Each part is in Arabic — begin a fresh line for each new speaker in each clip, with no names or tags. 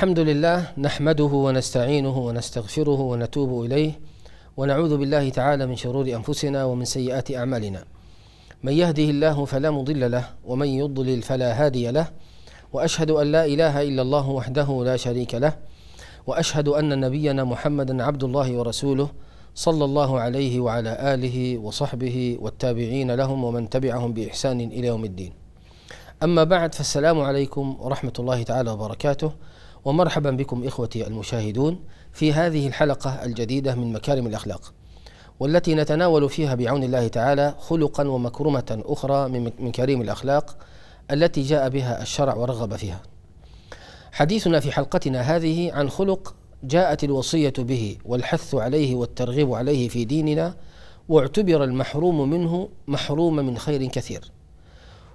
الحمد لله نحمده ونستعينه ونستغفره ونتوب إليه ونعوذ بالله تعالى من شرور أنفسنا ومن سيئات أعمالنا من يهده الله فلا مضل له ومن يضلل فلا هادي له وأشهد أن لا إله إلا الله وحده لا شريك له وأشهد أن نبينا محمدا عبد الله ورسوله صلى الله عليه وعلى آله وصحبه والتابعين لهم ومن تبعهم بإحسان إلى يوم الدين أما بعد فالسلام عليكم ورحمة الله تعالى وبركاته ومرحبا بكم إخوتي المشاهدون في هذه الحلقة الجديدة من مكارم الأخلاق والتي نتناول فيها بعون الله تعالى خلقا ومكرمة أخرى من مكارم الأخلاق التي جاء بها الشرع ورغب فيها حديثنا في حلقتنا هذه عن خلق جاءت الوصية به والحث عليه والترغيب عليه في ديننا واعتبر المحروم منه محروم من خير كثير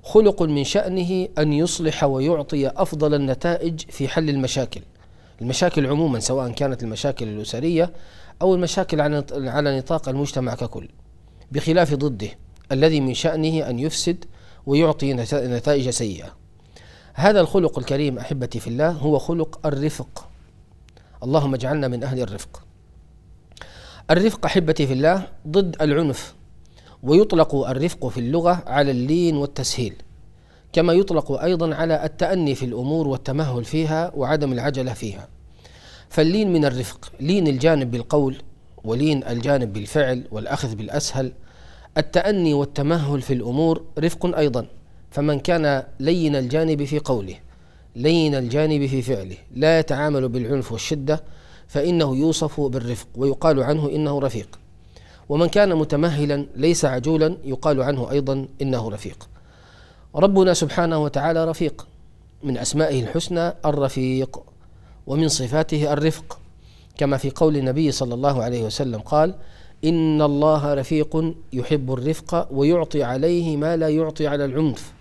خلق من شأنه أن يصلح ويعطي أفضل النتائج في حل المشاكل المشاكل عموما سواء كانت المشاكل الأسرية أو المشاكل على نطاق المجتمع ككل بخلاف ضده الذي من شأنه أن يفسد ويعطي نتائج سيئة هذا الخلق الكريم أحبتي في الله هو خلق الرفق اللهم اجعلنا من أهل الرفق الرفق أحبتي في الله ضد العنف ويطلق الرفق في اللغة على اللين والتسهيل كما يطلق أيضا على التأني في الأمور والتمهل فيها وعدم العجلة فيها فاللين من الرفق لين الجانب بالقول ولين الجانب بالفعل والأخذ بالأسهل التأني والتمهل في الأمور رفق أيضا فمن كان لين الجانب في قوله لين الجانب في فعله لا يتعامل بالعنف والشدة فإنه يوصف بالرفق ويقال عنه إنه رفيق ومن كان متمهلا ليس عجولا يقال عنه ايضا انه رفيق. ربنا سبحانه وتعالى رفيق من اسمائه الحسنى الرفيق ومن صفاته الرفق كما في قول النبي صلى الله عليه وسلم قال: ان الله رفيق يحب الرفق ويعطي عليه ما لا يعطي على العنف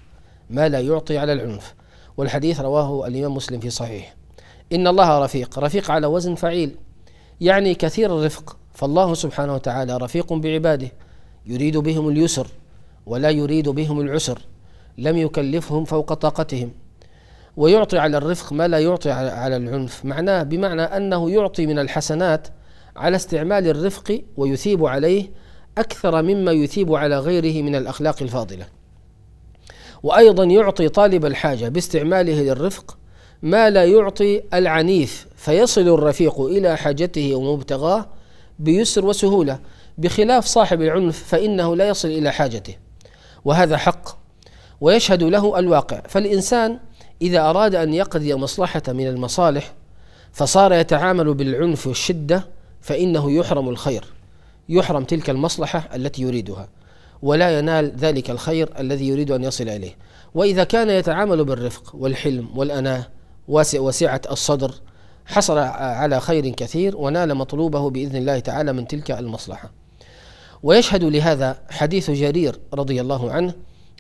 ما لا يعطي على العنف والحديث رواه الامام مسلم في صحيحه. ان الله رفيق، رفيق على وزن فعيل يعني كثير الرفق فالله سبحانه وتعالى رفيق بعباده يريد بهم اليسر ولا يريد بهم العسر لم يكلفهم فوق طاقتهم ويعطي على الرفق ما لا يعطي على العنف معناه بمعنى انه يعطي من الحسنات على استعمال الرفق ويثيب عليه اكثر مما يثيب على غيره من الاخلاق الفاضله وايضا يعطي طالب الحاجه باستعماله للرفق ما لا يعطي العنيف فيصل الرفيق الى حاجته ومبتغاه بيسر وسهولة بخلاف صاحب العنف فإنه لا يصل إلى حاجته وهذا حق ويشهد له الواقع فالإنسان إذا أراد أن يقضي مصلحة من المصالح فصار يتعامل بالعنف والشدة فإنه يحرم الخير يحرم تلك المصلحة التي يريدها ولا ينال ذلك الخير الذي يريد أن يصل إليه وإذا كان يتعامل بالرفق والحلم والأناة وسعة الصدر حصل على خير كثير ونال مطلوبه باذن الله تعالى من تلك المصلحه. ويشهد لهذا حديث جرير رضي الله عنه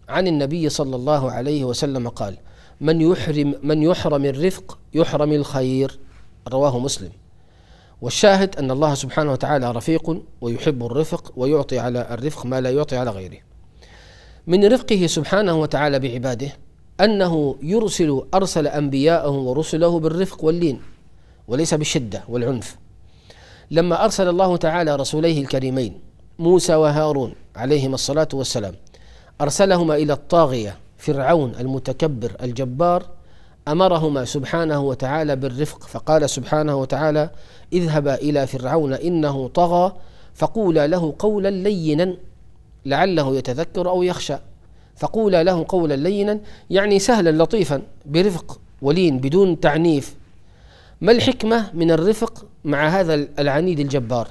عن النبي صلى الله عليه وسلم قال: من يحرم من يحرم الرفق يحرم الخير رواه مسلم. والشاهد ان الله سبحانه وتعالى رفيق ويحب الرفق ويعطي على الرفق ما لا يعطي على غيره. من رفقه سبحانه وتعالى بعباده انه يرسل ارسل انبياءه ورسله بالرفق واللين وليس بالشدة والعنف لما أرسل الله تعالى رسوليه الكريمين موسى وهارون عليهما الصلاة والسلام أرسلهما إلى الطاغية فرعون المتكبر الجبار امرهما سبحانه وتعالى بالرفق فقال سبحانه وتعالى اذهبا الى فرعون انه طغى فقولا له قولا لينا لعله يتذكر او يخشى فقولا له قولا لينا يعني سهلا لطيفا برفق ولين بدون تعنيف ما الحكمة من الرفق مع هذا العنيد الجبار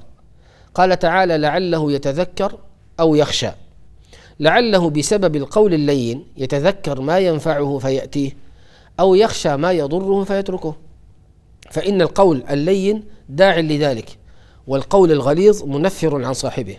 قال تعالى لعله يتذكر أو يخشى لعله بسبب القول اللين يتذكر ما ينفعه فيأتيه أو يخشى ما يضره فيتركه فإن القول اللين داع لذلك والقول الغليظ منفر عن صاحبه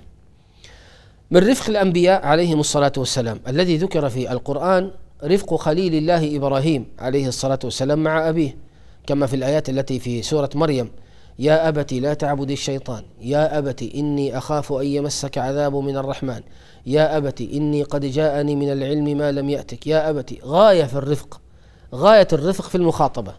من رفق الأنبياء عليهم الصلاة والسلام الذي ذكر في القرآن رفق خليل الله إبراهيم عليه الصلاة والسلام مع أبيه كما في الآيات التي في سورة مريم يا أبت لا تعبد الشيطان يا أبت إني أخاف أن يمسك عذاب من الرحمن يا أبت إني قد جاءني من العلم ما لم يأتك يا أبت غاية في الرفق غاية الرفق في المخاطبة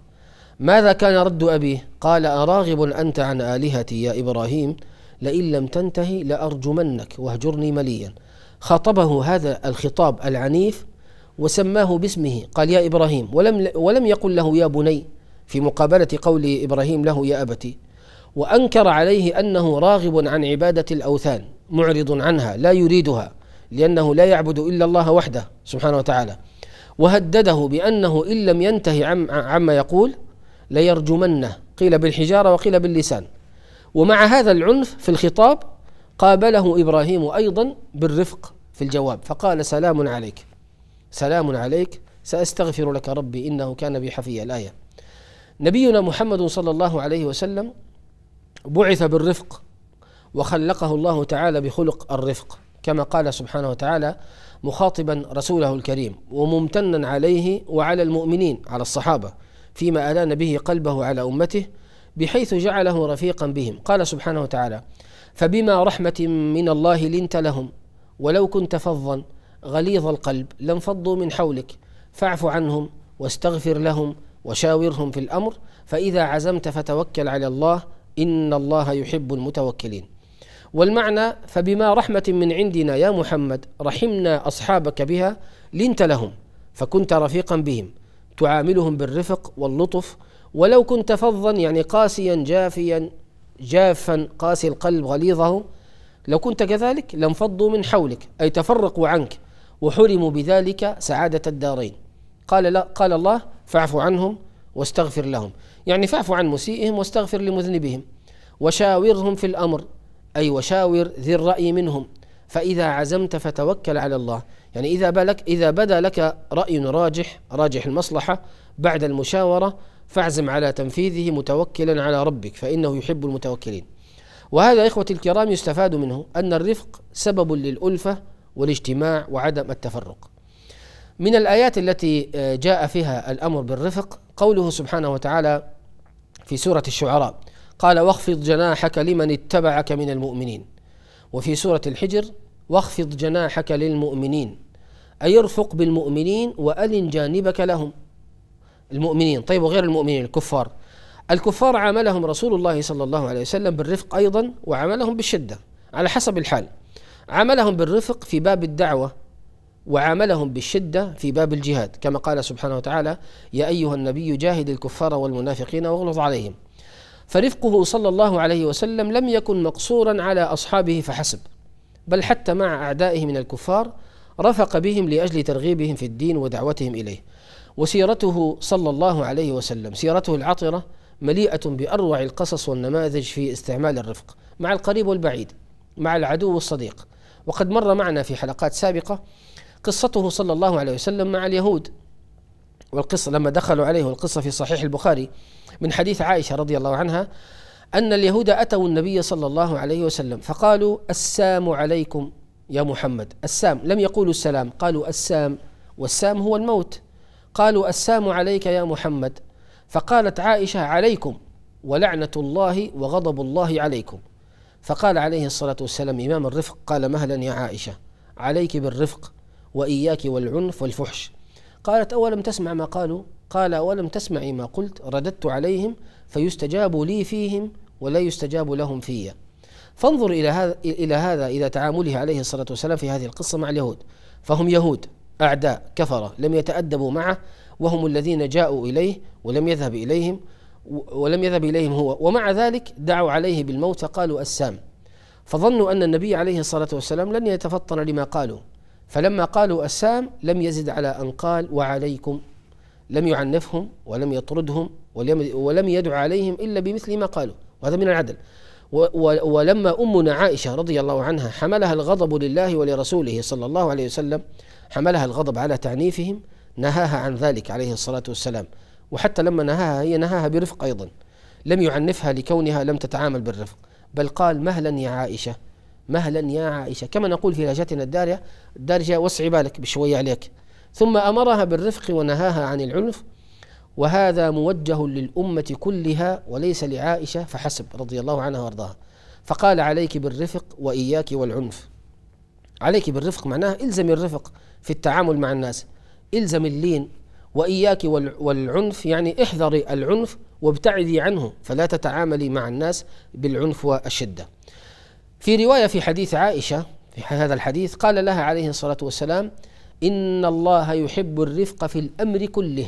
ماذا كان رد أبيه قال أراغب أنت عن آلهتي يا إبراهيم لئن لم تنتهي لأرجمنك واهجرني مليا خاطبه هذا الخطاب العنيف وسماه باسمه قال يا إبراهيم ولم, ولم يقل له يا بني في مقابلة قول إبراهيم له يا أبتي وأنكر عليه أنه راغب عن عبادة الأوثان معرض عنها لا يريدها لأنه لا يعبد إلا الله وحده سبحانه وتعالى وهدده بأنه إن لم ينتهي عم عما يقول ليرجمنه قيل بالحجارة وقيل باللسان ومع هذا العنف في الخطاب قابله إبراهيم أيضا بالرفق في الجواب فقال سلام عليك سلام عليك سأستغفر لك ربي إنه كان بي حفيا الآية نبينا محمد صلى الله عليه وسلم بعث بالرفق وخلقه الله تعالى بخلق الرفق كما قال سبحانه وتعالى مخاطبا رسوله الكريم وممتنا عليه وعلى المؤمنين على الصحابه فيما الان به قلبه على امته بحيث جعله رفيقا بهم قال سبحانه وتعالى فبما رحمه من الله لنت لهم ولو كنت فظا غليظ القلب لانفضوا من حولك فاعف عنهم واستغفر لهم وشاورهم في الأمر فإذا عزمت فتوكل على الله إن الله يحب المتوكلين والمعنى فبما رحمة من عندنا يا محمد رحمنا أصحابك بها لنت لهم فكنت رفيقا بهم تعاملهم بالرفق واللطف ولو كنت فظا يعني قاسيا جافيا جافا قاسي القلب غليظه لو كنت كذلك لانفضوا من حولك أي تفرقوا عنك وحرموا بذلك سعادة الدارين قال لا قال الله فاعف عنهم واستغفر لهم يعني فاعف عن مسيئهم واستغفر لمذنبهم وشاورهم في الأمر أي وشاور ذي الرأي منهم فإذا عزمت فتوكل على الله يعني إذا بلك إذا بدا لك رأي راجح راجح المصلحة بعد المشاورة فاعزم على تنفيذه متوكلا على ربك فإنه يحب المتوكلين وهذا إخوة الكرام يستفاد منه أن الرفق سبب للألفة والاجتماع وعدم التفرق من الآيات التي آه، جاء فيها الأمر بالرفق قوله سبحانه وتعالى في سورة الشعراء قال واخفض جناحك لمن اتبعك من المؤمنين وفي سورة الحجر واخفض جناحك للمؤمنين أي ارفق بالمؤمنين وألن جانبك لهم المؤمنين طيب وغير المؤمنين الكفار الكفار عاملهم رسول الله صلى الله عليه وسلم بالرفق أيضا وعاملهم بالشدة على حسب الحال عاملهم بالرفق في باب الدعوة وعاملهم بالشدة في باب الجهاد كما قال سبحانه وتعالى يا أيها النبي جاهد الكفار والمنافقين واغلظ عليهم فرفقه صلى الله عليه وسلم لم يكن مقصورا على أصحابه فحسب بل حتى مع أعدائه من الكفار رفق بهم لأجل ترغيبهم في الدين ودعوتهم إليه وسيرته صلى الله عليه وسلم سيرته العطرة مليئة بأروع القصص والنماذج في استعمال الرفق مع القريب والبعيد مع العدو والصديق وقد مر معنا في حلقات سابقة قصته صلى الله عليه وسلم مع اليهود والقصة لما دخلوا عليه والقصة في صحيح البخاري من حديث عائشة رضي الله عنها أن اليهود أتوا النبي صلى الله عليه وسلم فقالوا السام عليكم يا محمد السام لم يقولوا السلام قالوا السام والسام هو الموت قالوا السام عليك يا محمد فقالت عائشة عليكم ولعنة الله وغضب الله عليكم فقال عليه الصلاة والسلام إمام الرفق قال مهلا يا عائشة عليك بالرفق وإياك والعنف والفحش قالت أولم تسمع ما قالوا قال أولم تسمعي ما قلت رددت عليهم فيستجاب لي فيهم ولا يستجاب لهم فيّ فانظر إلى هذا إلى هذا إلى تعامله عليه الصلاة والسلام في هذه القصة مع اليهود فهم يهود أعداء كفرة لم يتأدبوا معه وهم الذين جاءوا إليه ولم يذهب إليهم ولم يذهب إليهم هو ومع ذلك دعوا عليه بالموت فقالوا السام فظنوا أن النبي عليه الصلاة والسلام لن يتفطن لما قالوا فلما قالوا السام لم يزد على أن قال وعليكم لم يعنفهم ولم يطردهم ولم يدعو عليهم إلا بمثل ما قالوا وهذا من العدل ولما أمنا عائشة رضي الله عنها حملها الغضب لله ولرسوله صلى الله عليه وسلم حملها الغضب على تعنيفهم نهاها عن ذلك عليه الصلاة والسلام وحتى لما نهاها هي نهاها برفق أيضا لم يعنفها لكونها لم تتعامل بالرفق بل قال مهلا يا عائشة مهلا يا عائشة كما نقول في لهجتنا الدارجة الدارجة وسعي بالك بشوية عليك ثم أمرها بالرفق ونهاها عن العنف وهذا موجه للأمة كلها وليس لعائشة فحسب رضي الله عنها وارضاها فقال عليك بالرفق وإياك والعنف عليك بالرفق معناه الزم الرفق في التعامل مع الناس الزم اللين وإياك والعنف يعني احذري العنف وابتعدي عنه فلا تتعاملي مع الناس بالعنف والشدة في رواية في حديث عائشة في هذا الحديث قال لها عليه الصلاة والسلام إن الله يحب الرفق في الأمر كله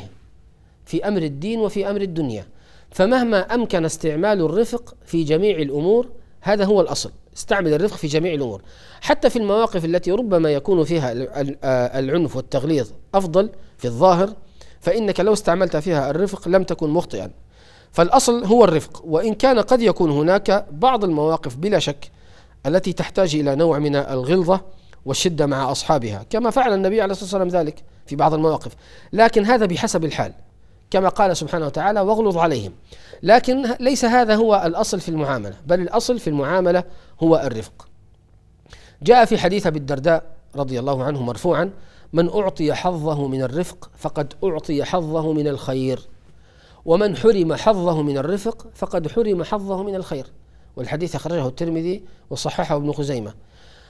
في أمر الدين وفي أمر الدنيا فمهما أمكن استعمال الرفق في جميع الأمور هذا هو الأصل استعمل الرفق في جميع الأمور حتى في المواقف التي ربما يكون فيها العنف والتغليظ أفضل في الظاهر فإنك لو استعملت فيها الرفق لم تكن مخطئا فالأصل هو الرفق وإن كان قد يكون هناك بعض المواقف بلا شك التي تحتاج إلى نوع من الغلظة والشدة مع أصحابها كما فعل النبي عليه الصلاة والسلام ذلك في بعض المواقف لكن هذا بحسب الحال كما قال سبحانه وتعالى واغلظ عليهم لكن ليس هذا هو الأصل في المعاملة بل الأصل في المعاملة هو الرفق جاء في حديث أبي الدرداء رضي الله عنه مرفوعا من أعطي حظه من الرفق فقد أعطي حظه من الخير ومن حرم حظه من الرفق فقد حرم حظه من الخير والحديث أخرجه الترمذي وصححه ابن خزيمة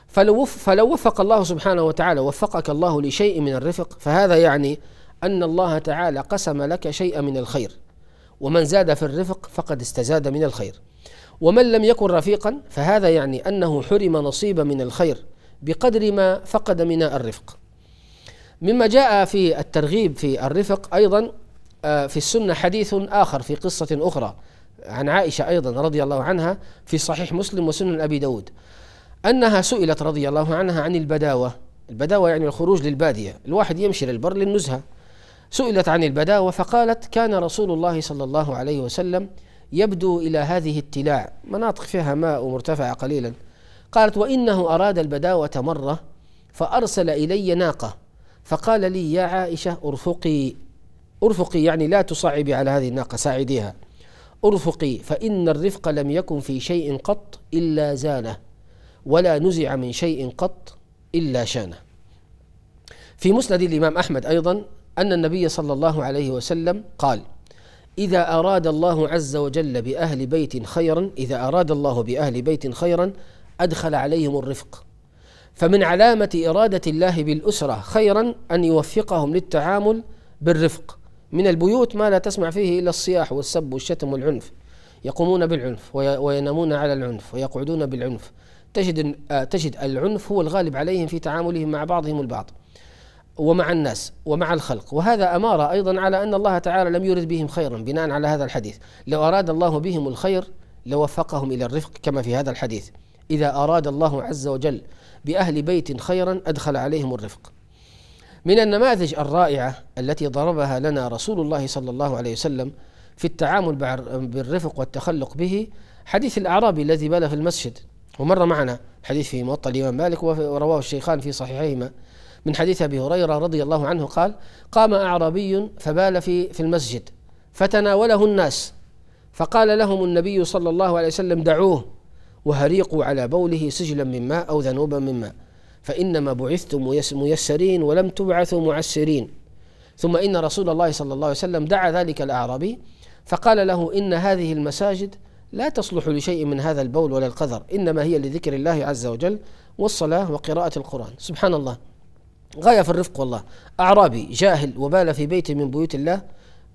فلو, فلو وفق الله سبحانه وتعالى وفقك الله لشيء من الرفق فهذا يعني أن الله تعالى قسم لك شيئا من الخير ومن زاد في الرفق فقد استزاد من الخير ومن لم يكن رفيقا فهذا يعني أنه حرم نصيبا من الخير بقدر ما فقد من الرفق مما جاء في الترغيب في الرفق أيضا آه، في السنة حديث آخر في قصة أخرى عن عائشة أيضا رضي الله عنها في صحيح مسلم وسنن أبي داود أنها سئلت رضي الله عنها عن البداوة البداوة يعني الخروج للبادية الواحد يمشي للبر للنزهة سئلت عن البداوة فقالت كان رسول الله صلى الله عليه وسلم يبدو إلى هذه التلاع مناطق فيها ماء مرتفعة قليلا قالت وإنه أراد البداوة مرة فأرسل إلي ناقة فقال لي يا عائشة ارفقي ارفقي يعني لا تصعبي على هذه الناقة ساعديها ارفقي فإن الرفق لم يكن في شيء قط إلا زانه ولا نزع من شيء قط إلا شانه في مسند الإمام أحمد أيضا أن النبي صلى الله عليه وسلم قال إذا أراد الله عز وجل بأهل بيت خيرا إذا أراد الله بأهل بيت خيرا أدخل عليهم الرفق فمن علامة إرادة الله بالأسرة خيرا أن يوفقهم للتعامل بالرفق من البيوت ما لا تسمع فيه إلا الصياح والسب والشتم والعنف يقومون بالعنف وينامون على العنف ويقعدون بالعنف تجد آه، تجد العنف هو الغالب عليهم في تعاملهم مع بعضهم البعض ومع الناس ومع الخلق وهذا أمارة أيضا على أن الله تعالى لم يرد بهم خيرا بناء على هذا الحديث لو أراد الله بهم الخير لوفقهم إلى الرفق كما في هذا الحديث إذا أراد الله عز وجل بأهل بيت خيرا أدخل عليهم الرفق من النماذج الرائعة التي ضربها لنا رسول الله صلى الله عليه وسلم في التعامل بالرفق والتخلق به حديث الأعرابي الذي بال في المسجد ومر معنا حديث في موطأ الإمام مالك ورواه الشيخان في صحيحيهما من حديث أبي هريرة رضي الله عنه قال قام أعرابي فبال في في المسجد فتناوله الناس فقال لهم النبي صلى الله عليه وسلم دعوه وهريقوا على بوله سجلا من ماء أو ذنوبا من ماء فإنما بعثتم ميسرين ولم تبعثوا معسرين ثم إن رسول الله صلى الله عليه وسلم دعا ذلك الأعرابي فقال له إن هذه المساجد لا تصلح لشيء من هذا البول ولا القذر إنما هي لذكر الله عز وجل والصلاة وقراءة القرآن سبحان الله غاية في الرفق والله أعرابي جاهل وبال في بيت من بيوت الله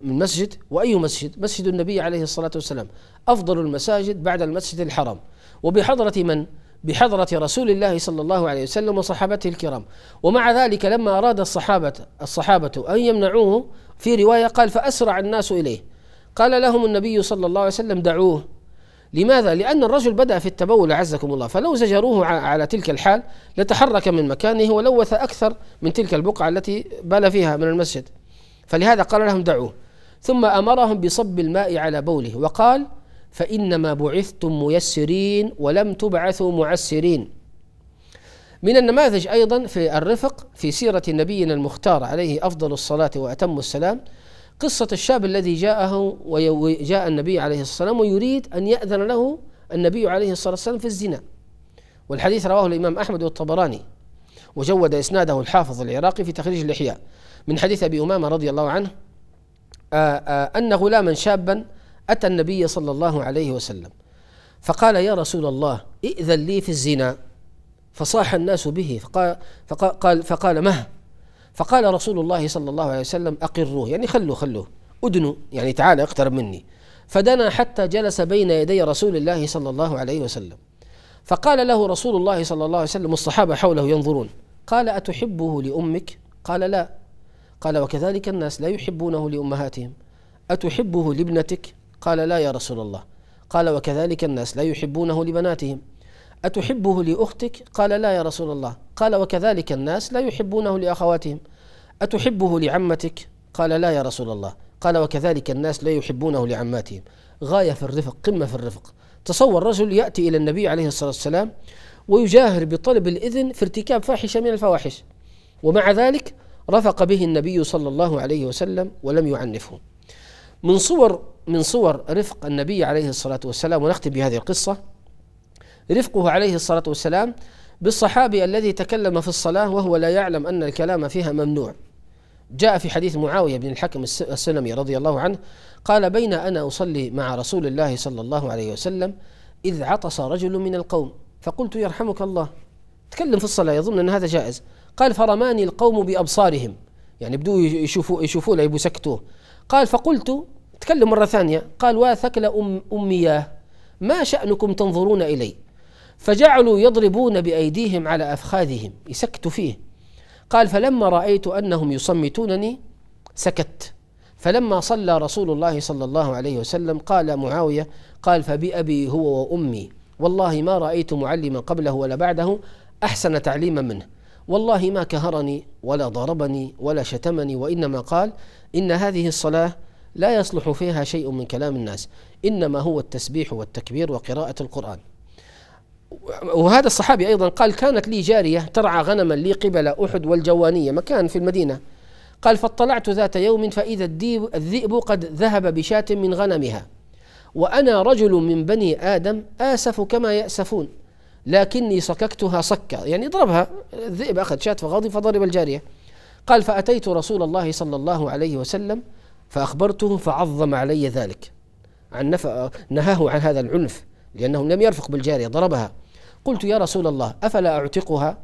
من مسجد وأي مسجد مسجد النبي عليه الصلاة والسلام أفضل المساجد بعد المسجد الحرام وبحضرة من؟ بحضرة رسول الله صلى الله عليه وسلم وصحابته الكرام ومع ذلك لما أراد الصحابة الصحابة أن يمنعوه في رواية قال فأسرع الناس إليه قال لهم النبي صلى الله عليه وسلم دعوه لماذا؟ لأن الرجل بدأ في التبول أعزكم الله فلو زجروه على تلك الحال لتحرك من مكانه ولوث أكثر من تلك البقعة التي بال فيها من المسجد فلهذا قال لهم دعوه ثم أمرهم بصب الماء على بوله وقال فإنما بعثتم ميسرين ولم تبعثوا معسرين من النماذج أيضا في الرفق في سيرة نبينا المختار عليه أفضل الصلاة وأتم السلام قصة الشاب الذي جاءه وجاء النبي عليه الصلاة والسلام ويريد أن يأذن له النبي عليه الصلاة والسلام في الزنا والحديث رواه الإمام أحمد والطبراني وجود إسناده الحافظ العراقي في تخريج الإحياء من حديث أبي أمامة رضي الله عنه آه، آه، أن غلاما شابا أتى النبي صلى الله عليه وسلم فقال يا رسول الله ائذن لي في الزنا فصاح الناس به فقال, فقال, فقال مه فقال رسول الله صلى الله عليه وسلم أقروه يعني خلوه خلوه أدنوا يعني تعال اقترب مني فدنا حتى جلس بين يدي رسول الله صلى الله عليه وسلم فقال له رسول الله صلى الله عليه وسلم الصحابة حوله ينظرون قال أتحبه لأمك قال لا قال وكذلك الناس لا يحبونه لأمهاتهم أتحبه لابنتك قال لا يا رسول الله قال وكذلك الناس لا يحبونه لبناتهم أتحبه لأختك قال لا يا رسول الله قال وكذلك الناس لا يحبونه لأخواتهم أتحبه لعمتك قال لا يا رسول الله قال وكذلك الناس لا يحبونه لعماتهم غاية في الرفق قمة في الرفق تصور رجل يأتي إلى النبي عليه الصلاة والسلام ويجاهر بطلب الإذن في ارتكاب فاحشة من الفواحش ومع ذلك رفق به النبي صلى الله عليه وسلم ولم يعنفه من صور من صور رفق النبي عليه الصلاة والسلام ونختم بهذه القصة رفقه عليه الصلاة والسلام بالصحابي الذي تكلم في الصلاة وهو لا يعلم أن الكلام فيها ممنوع جاء في حديث معاوية بن الحكم السلمي رضي الله عنه قال بين أنا أصلي مع رسول الله صلى الله عليه وسلم إذ عطس رجل من القوم فقلت يرحمك الله تكلم في الصلاة يظن أن هذا جائز قال فرماني القوم بأبصارهم يعني بدوا يشوفوا يشوفوا يبوا سكتوه قال فقلت تكلم مرة ثانية قال وثكل أم أمياه ما شأنكم تنظرون إلي فجعلوا يضربون بأيديهم على أفخاذهم يسكتوا فيه قال فلما رأيت أنهم يصمتونني سكت فلما صلى رسول الله صلى الله عليه وسلم قال معاوية قال فبأبي هو وأمي والله ما رأيت معلما قبله ولا بعده أحسن تعليما منه والله ما كهرني ولا ضربني ولا شتمني وإنما قال إن هذه الصلاة لا يصلح فيها شيء من كلام الناس إنما هو التسبيح والتكبير وقراءة القرآن وهذا الصحابي أيضا قال كانت لي جارية ترعى غنما لي قبل أحد والجوانية مكان في المدينة قال فاطلعت ذات يوم فإذا الذئب قد ذهب بشاة من غنمها وأنا رجل من بني آدم آسف كما يأسفون لكني صككتها صكا يعني اضربها الذئب أخذ شاة فغضب فضرب الجارية قال فأتيت رسول الله صلى الله عليه وسلم فأخبرته فعظم علي ذلك عن نف... نهاه عن هذا العنف لأنه لم يرفق بالجارية ضربها قلت يا رسول الله أفلا أعتقها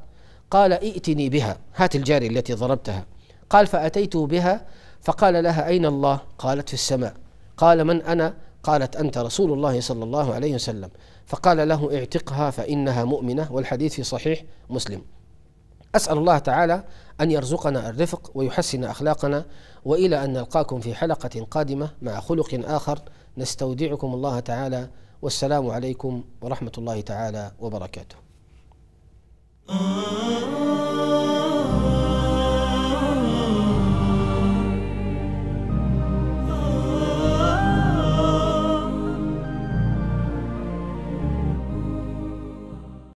قال ائتني بها هات الجارية التي ضربتها قال فأتيته بها فقال لها أين الله قالت في السماء قال من أنا قالت أنت رسول الله صلى الله عليه وسلم فقال له اعتقها فإنها مؤمنة والحديث في صحيح مسلم أسأل الله تعالى أن يرزقنا الرفق ويحسن أخلاقنا وإلى أن نلقاكم في حلقة قادمة مع خلق آخر نستودعكم الله تعالى والسلام عليكم ورحمة الله تعالى وبركاته.